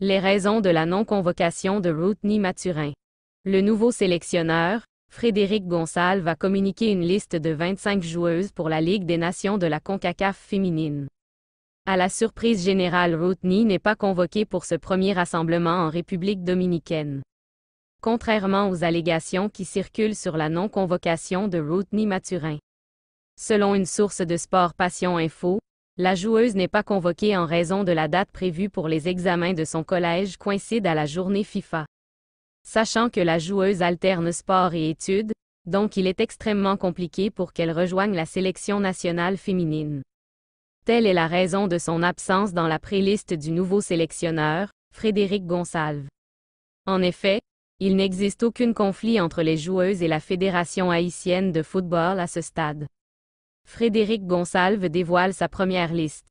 Les raisons de la non-convocation de Routney Maturin. Le nouveau sélectionneur, Frédéric Gonçalves va communiquer une liste de 25 joueuses pour la Ligue des Nations de la CONCACAF féminine. À la surprise générale, Routney n'est pas convoquée pour ce premier rassemblement en République dominicaine. Contrairement aux allégations qui circulent sur la non-convocation de Routney Maturin. Selon une source de Sport Passion Info, la joueuse n'est pas convoquée en raison de la date prévue pour les examens de son collège coïncide à la journée FIFA. Sachant que la joueuse alterne sport et études, donc il est extrêmement compliqué pour qu'elle rejoigne la sélection nationale féminine. Telle est la raison de son absence dans la préliste du nouveau sélectionneur, Frédéric Gonsalve. En effet, il n'existe aucun conflit entre les joueuses et la Fédération haïtienne de football à ce stade. Frédéric Gonsalve dévoile sa première liste.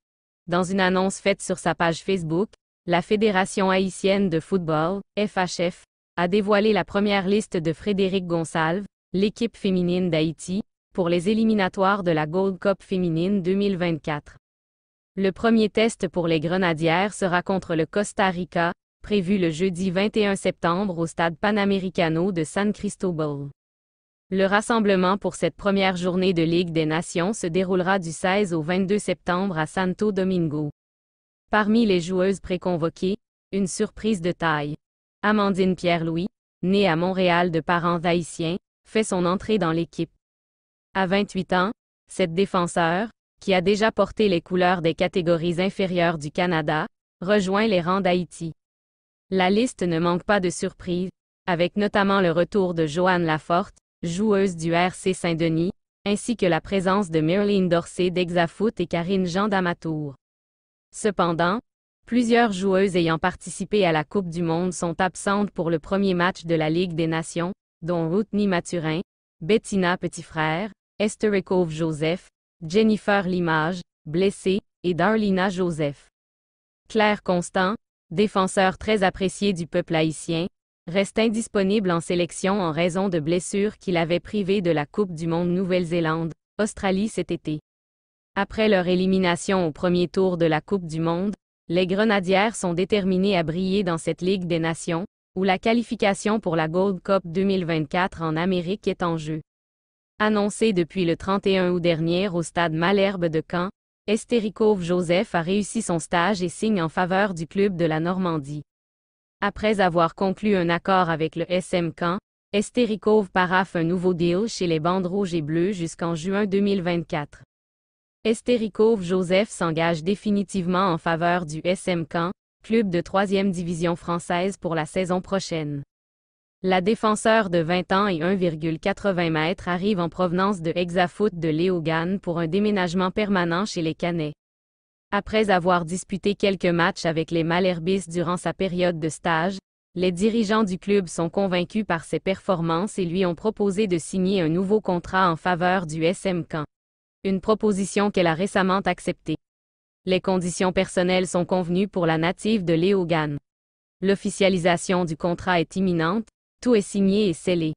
Dans une annonce faite sur sa page Facebook, la Fédération haïtienne de football, FHF, a dévoilé la première liste de Frédéric Gonsalve, l'équipe féminine d'Haïti, pour les éliminatoires de la Gold Cup féminine 2024. Le premier test pour les Grenadières sera contre le Costa Rica, prévu le jeudi 21 septembre au stade Panamericano de San Cristobal. Le rassemblement pour cette première journée de Ligue des Nations se déroulera du 16 au 22 septembre à Santo Domingo. Parmi les joueuses préconvoquées, une surprise de taille. Amandine Pierre-Louis, née à Montréal de parents haïtiens, fait son entrée dans l'équipe. À 28 ans, cette défenseur, qui a déjà porté les couleurs des catégories inférieures du Canada, rejoint les rangs d'Haïti. La liste ne manque pas de surprises, avec notamment le retour de Joanne Laforte, joueuse du RC Saint-Denis, ainsi que la présence de Merlin Dorsey d'Exafoot et Karine Jean d'Amatour. Cependant, plusieurs joueuses ayant participé à la Coupe du Monde sont absentes pour le premier match de la Ligue des Nations, dont Ruthnie Maturin, Bettina Petitfrère, Esterikov Joseph, Jennifer Limage, blessée, et Darlina Joseph. Claire Constant, défenseur très apprécié du peuple haïtien, reste indisponible en sélection en raison de blessures qui avait privé de la Coupe du Monde Nouvelle-Zélande, Australie cet été. Après leur élimination au premier tour de la Coupe du Monde, les Grenadières sont déterminées à briller dans cette Ligue des Nations, où la qualification pour la Gold Cup 2024 en Amérique est en jeu. Annoncé depuis le 31 août dernier au stade Malherbe de Caen, Estérikov Joseph a réussi son stage et signe en faveur du club de la Normandie. Après avoir conclu un accord avec le SM Camp, Esterikov paraffe un nouveau deal chez les bandes rouges et bleues jusqu'en juin 2024. Esterikov Joseph s'engage définitivement en faveur du SM Camp, club de troisième division française pour la saison prochaine. La défenseur de 20 ans et 1,80 mètres arrive en provenance de Hexafoot de Léogane pour un déménagement permanent chez les Canets. Après avoir disputé quelques matchs avec les Malherbis durant sa période de stage, les dirigeants du club sont convaincus par ses performances et lui ont proposé de signer un nouveau contrat en faveur du SM Une proposition qu'elle a récemment acceptée. Les conditions personnelles sont convenues pour la native de Léogane. L'officialisation du contrat est imminente, tout est signé et scellé.